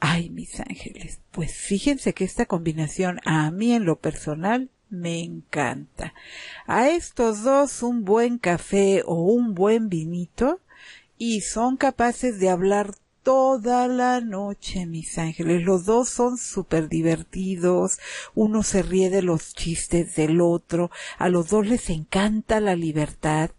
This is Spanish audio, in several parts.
Ay, mis ángeles, pues fíjense que esta combinación a mí en lo personal me encanta. A estos dos un buen café o un buen vinito y son capaces de hablar toda la noche, mis ángeles. Los dos son súper divertidos. Uno se ríe de los chistes del otro. A los dos les encanta la libertad.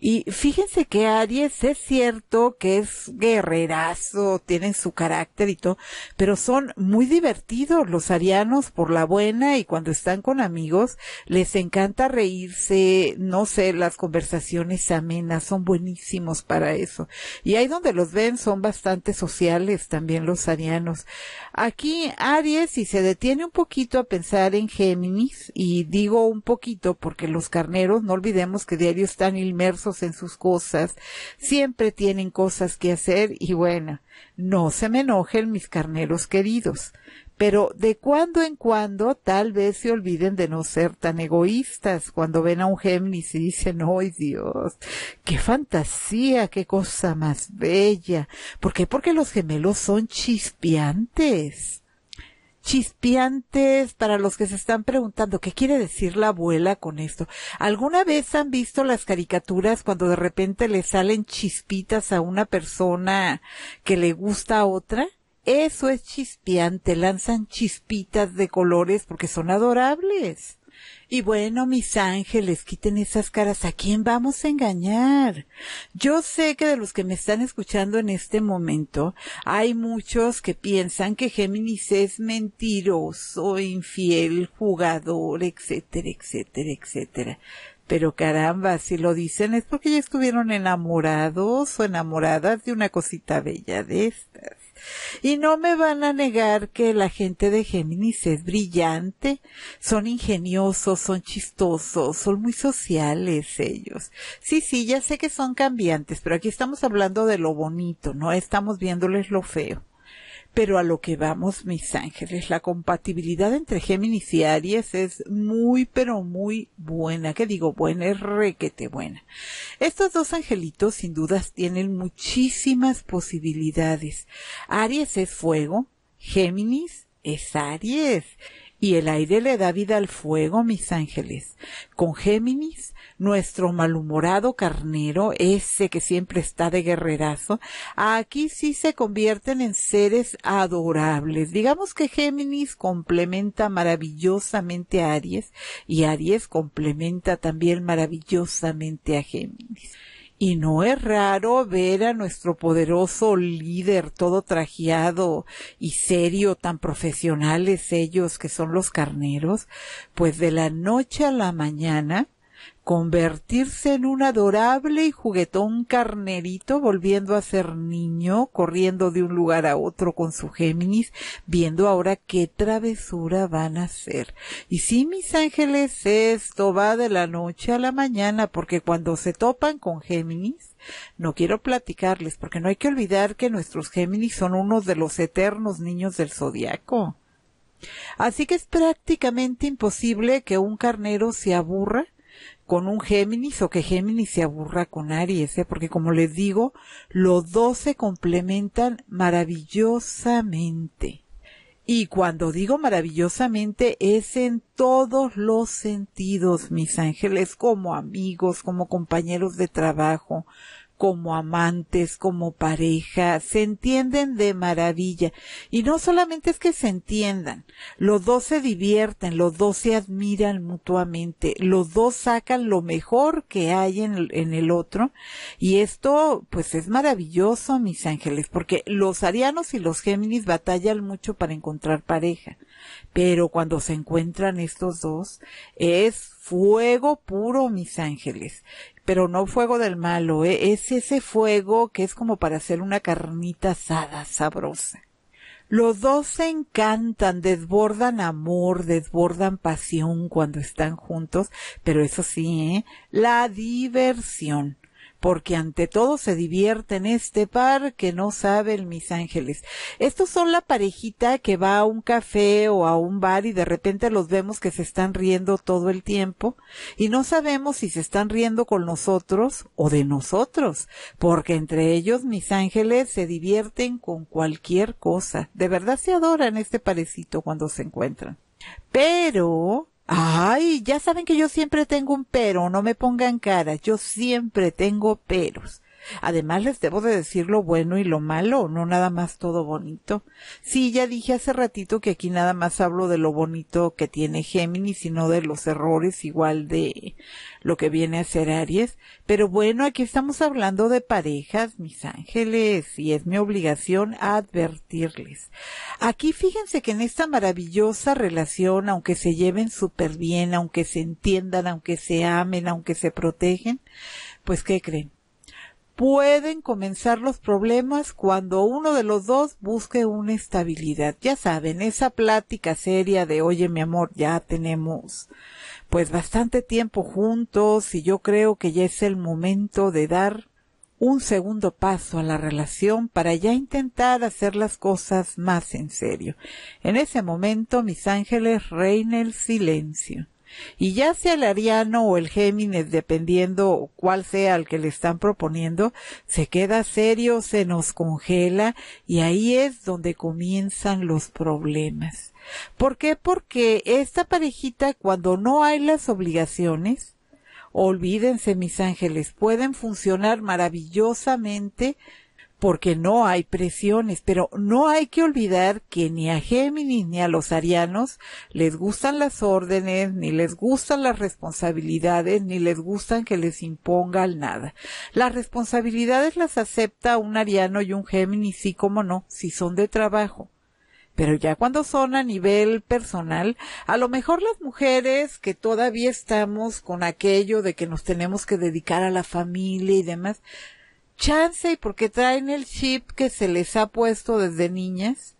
Y fíjense que Aries es cierto que es guerrerazo, tienen su carácter y todo, pero son muy divertidos los arianos por la buena y cuando están con amigos les encanta reírse, no sé, las conversaciones amenas son buenísimos para eso. Y ahí donde los ven son bastante sociales también los arianos. Aquí Aries, si se detiene un poquito a pensar en Géminis, y digo un poquito porque los carneros, no olvidemos que diario están inmersos en sus cosas, siempre tienen cosas que hacer y bueno, no se me enojen mis carneros queridos, pero de cuando en cuando tal vez se olviden de no ser tan egoístas cuando ven a un Géminis y dicen, ¡ay Dios! ¡Qué fantasía! ¡Qué cosa más bella! ¿Por qué? Porque los gemelos son chispeantes chispeantes para los que se están preguntando qué quiere decir la abuela con esto. ¿Alguna vez han visto las caricaturas cuando de repente le salen chispitas a una persona que le gusta a otra? Eso es chispeante, lanzan chispitas de colores porque son adorables. Y bueno, mis ángeles, quiten esas caras. ¿A quién vamos a engañar? Yo sé que de los que me están escuchando en este momento, hay muchos que piensan que Géminis es mentiroso, infiel, jugador, etcétera, etcétera, etcétera. Pero caramba, si lo dicen es porque ya estuvieron enamorados o enamoradas de una cosita bella de estas. Y no me van a negar que la gente de Géminis es brillante, son ingeniosos, son chistosos, son muy sociales ellos. Sí, sí, ya sé que son cambiantes, pero aquí estamos hablando de lo bonito, no estamos viéndoles lo feo. Pero a lo que vamos, mis ángeles, la compatibilidad entre Géminis y Aries es muy, pero muy buena. Que digo buena? Es requete buena. Estos dos angelitos, sin dudas, tienen muchísimas posibilidades. Aries es fuego, Géminis es Aries. Y el aire le da vida al fuego, mis ángeles. Con Géminis nuestro malhumorado carnero, ese que siempre está de guerrerazo, aquí sí se convierten en seres adorables. Digamos que Géminis complementa maravillosamente a Aries y Aries complementa también maravillosamente a Géminis. Y no es raro ver a nuestro poderoso líder todo trajeado y serio, tan profesionales ellos que son los carneros, pues de la noche a la mañana convertirse en un adorable y juguetón carnerito, volviendo a ser niño, corriendo de un lugar a otro con su Géminis, viendo ahora qué travesura van a hacer. Y sí, mis ángeles, esto va de la noche a la mañana, porque cuando se topan con Géminis, no quiero platicarles, porque no hay que olvidar que nuestros Géminis son unos de los eternos niños del zodiaco. Así que es prácticamente imposible que un carnero se aburra con un Géminis o que Géminis se aburra con Aries, ¿eh? porque como les digo, los dos se complementan maravillosamente. Y cuando digo maravillosamente es en todos los sentidos, mis ángeles, como amigos, como compañeros de trabajo, como amantes, como pareja, se entienden de maravilla. Y no solamente es que se entiendan, los dos se divierten, los dos se admiran mutuamente, los dos sacan lo mejor que hay en, el otro. Y esto, pues es maravilloso, mis ángeles, porque los arianos y los géminis batallan mucho para encontrar pareja. Pero cuando se encuentran estos dos, es fuego puro, mis ángeles pero no fuego del malo, ¿eh? es ese fuego que es como para hacer una carnita asada, sabrosa. Los dos se encantan, desbordan amor, desbordan pasión cuando están juntos, pero eso sí, ¿eh? la diversión porque ante todo se divierte en este par que no saben mis ángeles. Estos son la parejita que va a un café o a un bar y de repente los vemos que se están riendo todo el tiempo y no sabemos si se están riendo con nosotros o de nosotros, porque entre ellos mis ángeles se divierten con cualquier cosa. De verdad se adoran este parecito cuando se encuentran. Pero Ay, ya saben que yo siempre tengo un pero, no me pongan cara, yo siempre tengo peros. Además les debo de decir lo bueno y lo malo, no nada más todo bonito. Sí, ya dije hace ratito que aquí nada más hablo de lo bonito que tiene Géminis, sino de los errores igual de lo que viene a ser Aries. Pero bueno, aquí estamos hablando de parejas, mis ángeles, y es mi obligación advertirles. Aquí fíjense que en esta maravillosa relación, aunque se lleven súper bien, aunque se entiendan, aunque se amen, aunque se protegen, pues ¿qué creen? pueden comenzar los problemas cuando uno de los dos busque una estabilidad. Ya saben, esa plática seria de, oye mi amor, ya tenemos pues bastante tiempo juntos y yo creo que ya es el momento de dar un segundo paso a la relación para ya intentar hacer las cosas más en serio. En ese momento, mis ángeles, reina el silencio. Y ya sea el Ariano o el Géminis, dependiendo cuál sea el que le están proponiendo, se queda serio, se nos congela y ahí es donde comienzan los problemas. ¿Por qué? Porque esta parejita cuando no hay las obligaciones, olvídense mis ángeles, pueden funcionar maravillosamente porque no hay presiones, pero no hay que olvidar que ni a Géminis ni a los arianos les gustan las órdenes, ni les gustan las responsabilidades, ni les gustan que les impongan nada. Las responsabilidades las acepta un ariano y un Géminis, sí como no, si son de trabajo. Pero ya cuando son a nivel personal, a lo mejor las mujeres que todavía estamos con aquello de que nos tenemos que dedicar a la familia y demás, chance y porque traen el chip que se les ha puesto desde niñas,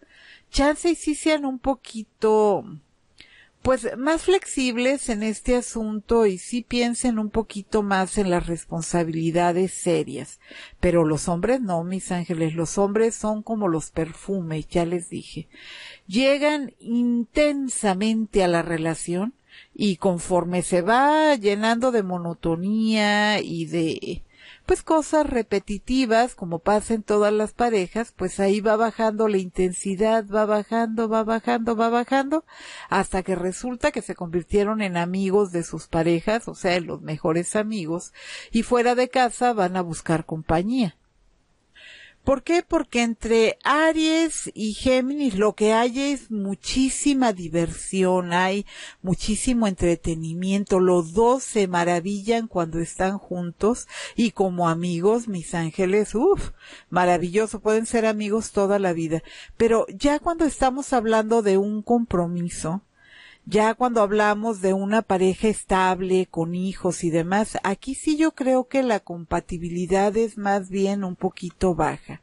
chance y sí sean un poquito, pues más flexibles en este asunto y sí piensen un poquito más en las responsabilidades serias. Pero los hombres no, mis ángeles, los hombres son como los perfumes, ya les dije. Llegan intensamente a la relación y conforme se va llenando de monotonía y de pues cosas repetitivas, como pasa en todas las parejas, pues ahí va bajando la intensidad, va bajando, va bajando, va bajando, hasta que resulta que se convirtieron en amigos de sus parejas, o sea, en los mejores amigos, y fuera de casa van a buscar compañía. ¿Por qué? Porque entre Aries y Géminis lo que hay es muchísima diversión, hay muchísimo entretenimiento. Los dos se maravillan cuando están juntos y como amigos, mis ángeles, uff, maravilloso, pueden ser amigos toda la vida. Pero ya cuando estamos hablando de un compromiso, ya cuando hablamos de una pareja estable, con hijos y demás, aquí sí yo creo que la compatibilidad es más bien un poquito baja.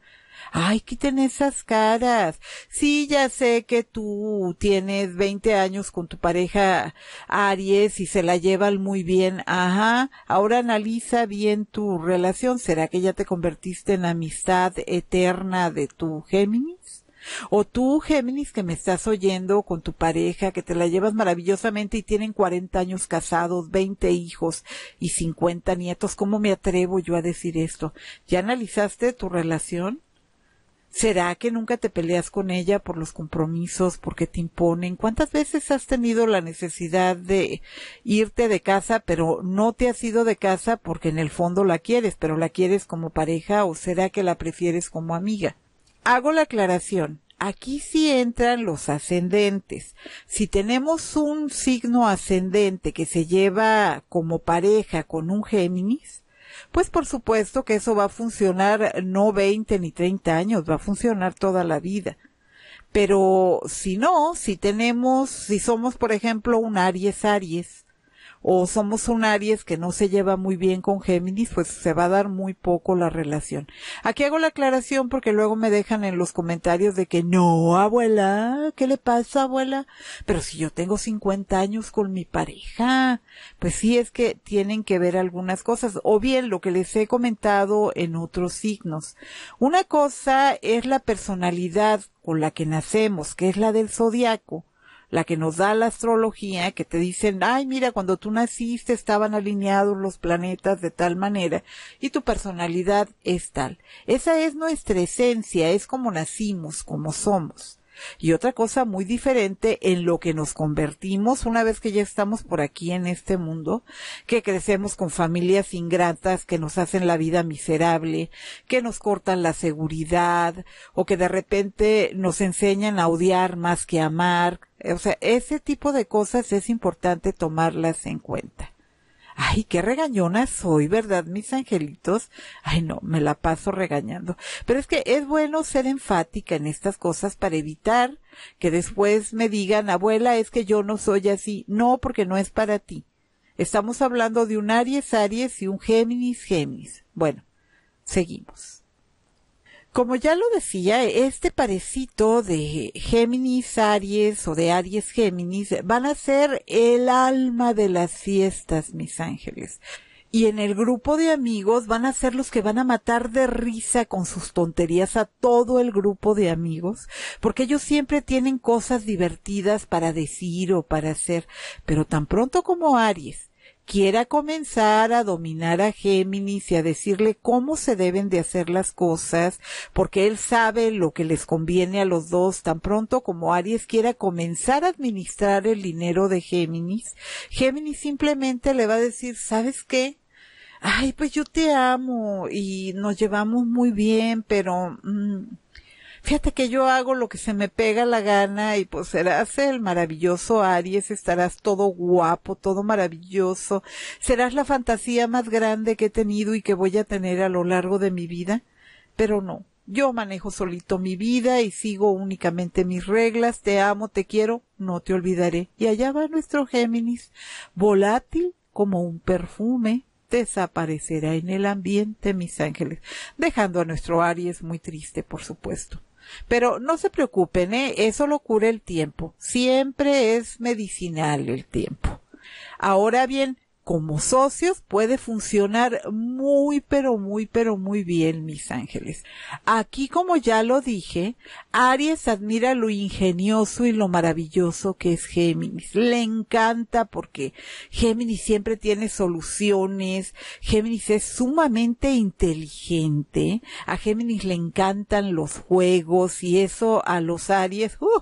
Ay, quiten esas caras. Sí, ya sé que tú tienes 20 años con tu pareja Aries y se la llevan muy bien. Ajá. Ahora analiza bien tu relación. ¿Será que ya te convertiste en amistad eterna de tu Géminis? O tú, Géminis, que me estás oyendo con tu pareja, que te la llevas maravillosamente y tienen 40 años casados, 20 hijos y 50 nietos, ¿cómo me atrevo yo a decir esto? ¿Ya analizaste tu relación? ¿Será que nunca te peleas con ella por los compromisos, porque te imponen? ¿Cuántas veces has tenido la necesidad de irte de casa, pero no te has ido de casa porque en el fondo la quieres, pero la quieres como pareja o será que la prefieres como amiga? hago la aclaración. Aquí sí entran los ascendentes. Si tenemos un signo ascendente que se lleva como pareja con un Géminis, pues por supuesto que eso va a funcionar no 20 ni 30 años, va a funcionar toda la vida. Pero si no, si tenemos, si somos por ejemplo un Aries Aries, o somos un Aries que no se lleva muy bien con Géminis, pues se va a dar muy poco la relación. Aquí hago la aclaración porque luego me dejan en los comentarios de que no, abuela, ¿qué le pasa, abuela? Pero si yo tengo 50 años con mi pareja, pues sí es que tienen que ver algunas cosas, o bien lo que les he comentado en otros signos. Una cosa es la personalidad con la que nacemos, que es la del zodiaco, la que nos da la astrología, que te dicen, ay, mira, cuando tú naciste estaban alineados los planetas de tal manera y tu personalidad es tal. Esa es nuestra esencia, es como nacimos, como somos. Y otra cosa muy diferente en lo que nos convertimos una vez que ya estamos por aquí en este mundo, que crecemos con familias ingratas que nos hacen la vida miserable, que nos cortan la seguridad o que de repente nos enseñan a odiar más que amar. O sea, ese tipo de cosas es importante tomarlas en cuenta. Ay, qué regañona soy, ¿verdad, mis angelitos? Ay, no, me la paso regañando. Pero es que es bueno ser enfática en estas cosas para evitar que después me digan, abuela, es que yo no soy así. No, porque no es para ti. Estamos hablando de un Aries, Aries y un Géminis, Géminis. Bueno, seguimos. Como ya lo decía, este parecito de Géminis Aries o de Aries Géminis van a ser el alma de las fiestas, mis ángeles. Y en el grupo de amigos van a ser los que van a matar de risa con sus tonterías a todo el grupo de amigos, porque ellos siempre tienen cosas divertidas para decir o para hacer, pero tan pronto como Aries quiera comenzar a dominar a Géminis y a decirle cómo se deben de hacer las cosas, porque él sabe lo que les conviene a los dos, tan pronto como Aries quiera comenzar a administrar el dinero de Géminis, Géminis simplemente le va a decir, ¿sabes qué? Ay, pues yo te amo y nos llevamos muy bien, pero... Mm, fíjate que yo hago lo que se me pega la gana y pues serás el maravilloso Aries, estarás todo guapo, todo maravilloso, serás la fantasía más grande que he tenido y que voy a tener a lo largo de mi vida, pero no. Yo manejo solito mi vida y sigo únicamente mis reglas. Te amo, te quiero, no te olvidaré. Y allá va nuestro Géminis, volátil como un perfume, desaparecerá en el ambiente, mis ángeles, dejando a nuestro Aries muy triste, por supuesto. Pero no se preocupen, ¿eh? eso lo cura el tiempo. Siempre es medicinal el tiempo. Ahora bien, como socios puede funcionar muy, pero muy, pero muy bien, mis ángeles. Aquí, como ya lo dije, Aries admira lo ingenioso y lo maravilloso que es Géminis. Le encanta porque Géminis siempre tiene soluciones. Géminis es sumamente inteligente. A Géminis le encantan los juegos y eso a los Aries, uh,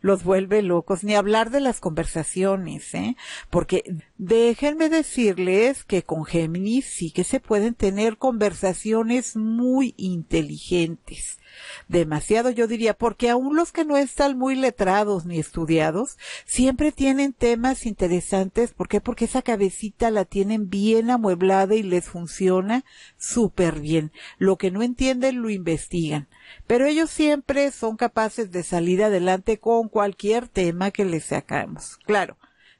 los vuelve locos. Ni hablar de las conversaciones, ¿eh? Porque Déjenme decirles que con Géminis sí que se pueden tener conversaciones muy inteligentes. Demasiado yo diría, porque aún los que no están muy letrados ni estudiados, siempre tienen temas interesantes. ¿Por qué? Porque esa cabecita la tienen bien amueblada y les funciona súper bien. Lo que no entienden lo investigan. Pero ellos siempre son capaces de salir adelante con cualquier tema que les sacamos. Claro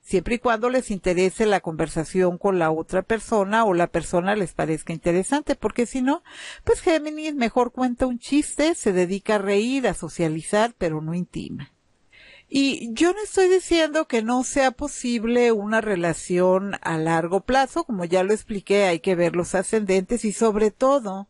siempre y cuando les interese la conversación con la otra persona o la persona les parezca interesante, porque si no, pues Géminis mejor cuenta un chiste, se dedica a reír, a socializar, pero no intima. Y yo no estoy diciendo que no sea posible una relación a largo plazo, como ya lo expliqué, hay que ver los ascendentes y sobre todo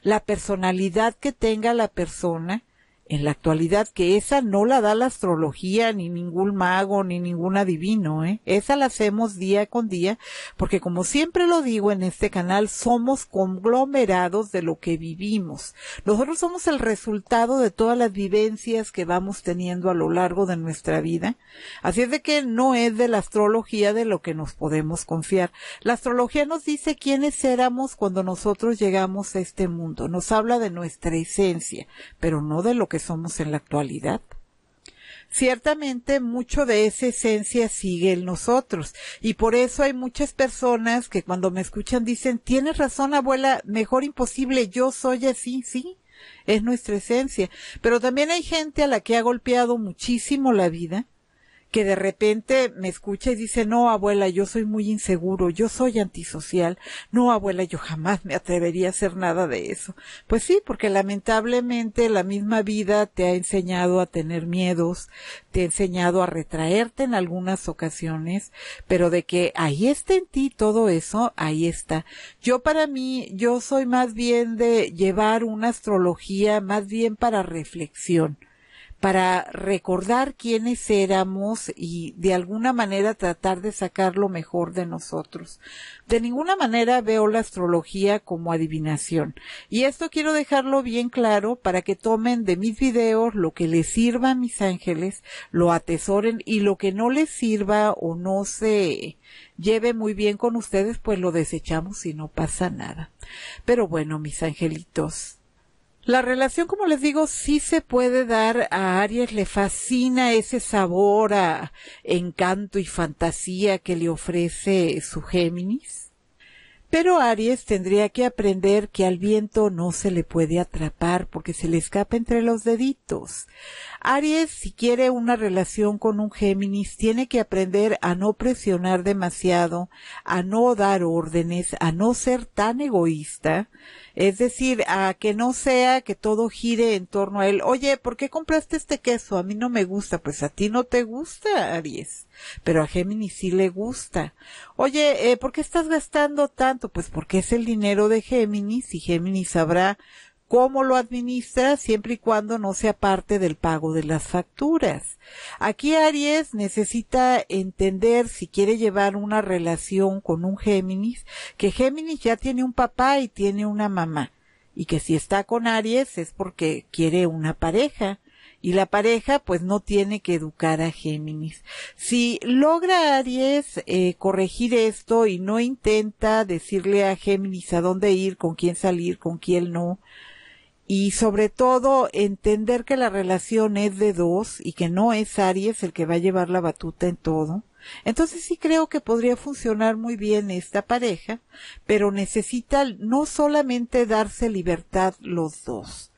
la personalidad que tenga la persona en la actualidad, que esa no la da la astrología, ni ningún mago, ni ningún adivino, ¿eh? Esa la hacemos día con día, porque como siempre lo digo en este canal, somos conglomerados de lo que vivimos. Nosotros somos el resultado de todas las vivencias que vamos teniendo a lo largo de nuestra vida. Así es de que no es de la astrología de lo que nos podemos confiar. La astrología nos dice quiénes éramos cuando nosotros llegamos a este mundo. Nos habla de nuestra esencia, pero no de lo que que somos en la actualidad? Ciertamente mucho de esa esencia sigue en nosotros y por eso hay muchas personas que cuando me escuchan dicen, tienes razón abuela, mejor imposible, yo soy así, sí, es nuestra esencia. Pero también hay gente a la que ha golpeado muchísimo la vida que de repente me escucha y dice, no, abuela, yo soy muy inseguro, yo soy antisocial, no, abuela, yo jamás me atrevería a hacer nada de eso. Pues sí, porque lamentablemente la misma vida te ha enseñado a tener miedos, te ha enseñado a retraerte en algunas ocasiones, pero de que ahí está en ti todo eso, ahí está. Yo para mí, yo soy más bien de llevar una astrología más bien para reflexión para recordar quiénes éramos y de alguna manera tratar de sacar lo mejor de nosotros. De ninguna manera veo la astrología como adivinación. Y esto quiero dejarlo bien claro para que tomen de mis videos lo que les sirva a mis ángeles, lo atesoren y lo que no les sirva o no se lleve muy bien con ustedes, pues lo desechamos y no pasa nada. Pero bueno, mis angelitos, la relación, como les digo, sí se puede dar a Aries, le fascina ese sabor a encanto y fantasía que le ofrece su Géminis pero Aries tendría que aprender que al viento no se le puede atrapar porque se le escapa entre los deditos. Aries, si quiere una relación con un Géminis, tiene que aprender a no presionar demasiado, a no dar órdenes, a no ser tan egoísta. Es decir, a que no sea que todo gire en torno a él. Oye, ¿por qué compraste este queso? A mí no me gusta. Pues a ti no te gusta, Aries. Pero a Géminis sí le gusta. Oye, eh, ¿por qué estás gastando tanto? Pues porque es el dinero de Géminis y Géminis sabrá cómo lo administra siempre y cuando no sea parte del pago de las facturas. Aquí Aries necesita entender si quiere llevar una relación con un Géminis, que Géminis ya tiene un papá y tiene una mamá, y que si está con Aries es porque quiere una pareja. Y la pareja pues no tiene que educar a Géminis. Si logra Aries eh, corregir esto y no intenta decirle a Géminis a dónde ir, con quién salir, con quién no, y sobre todo entender que la relación es de dos y que no es Aries el que va a llevar la batuta en todo. Entonces sí creo que podría funcionar muy bien esta pareja, pero necesita no solamente darse libertad los dos,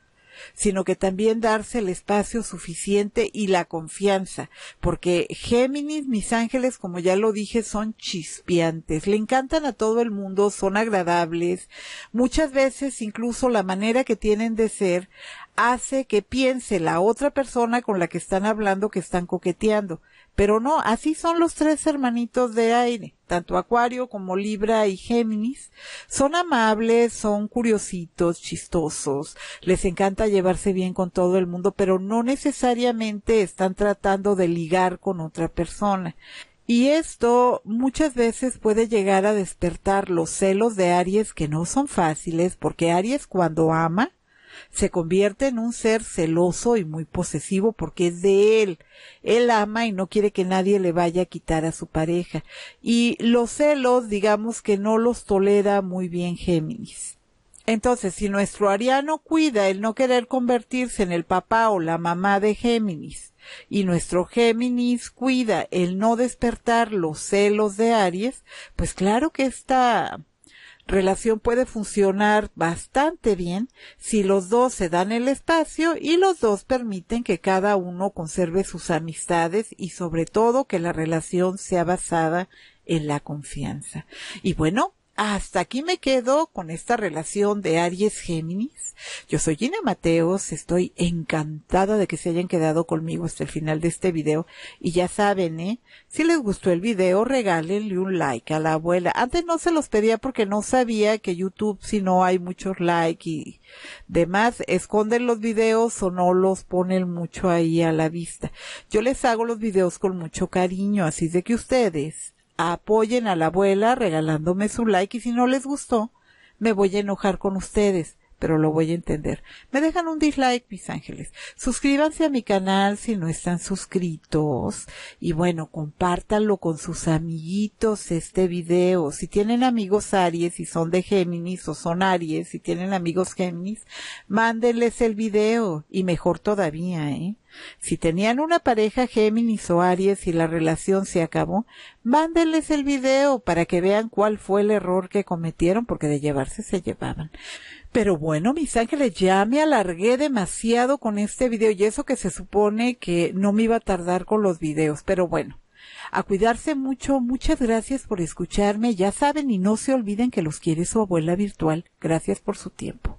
sino que también darse el espacio suficiente y la confianza, porque Géminis, mis ángeles, como ya lo dije, son chispiantes le encantan a todo el mundo, son agradables, muchas veces incluso la manera que tienen de ser hace que piense la otra persona con la que están hablando que están coqueteando. Pero no, así son los tres hermanitos de aire, tanto Acuario como Libra y Géminis. Son amables, son curiositos, chistosos, les encanta llevarse bien con todo el mundo, pero no necesariamente están tratando de ligar con otra persona. Y esto muchas veces puede llegar a despertar los celos de Aries que no son fáciles, porque Aries cuando ama se convierte en un ser celoso y muy posesivo porque es de él. Él ama y no quiere que nadie le vaya a quitar a su pareja. Y los celos, digamos que no los tolera muy bien Géminis. Entonces, si nuestro Ariano cuida el no querer convertirse en el papá o la mamá de Géminis, y nuestro Géminis cuida el no despertar los celos de Aries, pues claro que está relación puede funcionar bastante bien si los dos se dan el espacio y los dos permiten que cada uno conserve sus amistades y sobre todo que la relación sea basada en la confianza. Y bueno, hasta aquí me quedo con esta relación de Aries Géminis. Yo soy Gina Mateos, estoy encantada de que se hayan quedado conmigo hasta el final de este video. Y ya saben, ¿eh? Si les gustó el video, regálenle un like a la abuela. Antes no se los pedía porque no sabía que YouTube, si no hay muchos likes y demás, esconden los videos o no los ponen mucho ahí a la vista. Yo les hago los videos con mucho cariño, así de que ustedes apoyen a la abuela regalándome su like y si no les gustó, me voy a enojar con ustedes pero lo voy a entender. Me dejan un dislike, mis ángeles. Suscríbanse a mi canal si no están suscritos. Y bueno, compártanlo con sus amiguitos este video. Si tienen amigos Aries, y son de Géminis o son Aries, y tienen amigos Géminis, mándenles el video. Y mejor todavía, ¿eh? Si tenían una pareja Géminis o Aries y la relación se acabó, mándenles el video para que vean cuál fue el error que cometieron, porque de llevarse se llevaban pero bueno, mis ángeles, ya me alargué demasiado con este video y eso que se supone que no me iba a tardar con los videos, pero bueno. A cuidarse mucho, muchas gracias por escucharme, ya saben y no se olviden que los quiere su abuela virtual. Gracias por su tiempo.